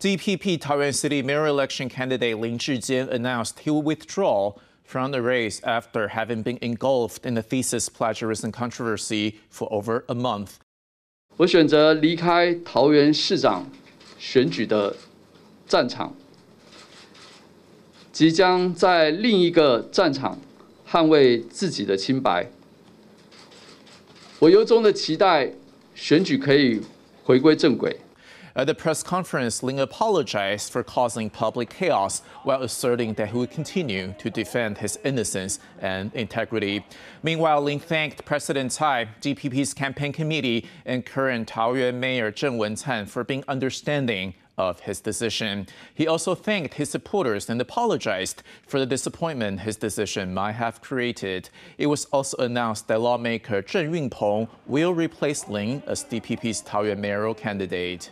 DPP Taoyuan City mayor election candidate Lin Zhijian announced he will withdraw from the race after having been engulfed in the thesis plagiarism controversy for over a month. 我选择离开桃园市长选举的战场，即将在另一个战场捍卫自己的清白。我由衷的期待选举可以回归正轨。at uh, the press conference, Lin apologized for causing public chaos while asserting that he would continue to defend his innocence and integrity. Meanwhile, Lin thanked President Tsai, GPP's campaign committee, and current Taoyuan Mayor Zheng Wencan for being understanding of his decision. He also thanked his supporters and apologized for the disappointment his decision might have created. It was also announced that lawmaker Zheng Yunpeng will replace Lin as DPP's Taoyuan mayoral candidate.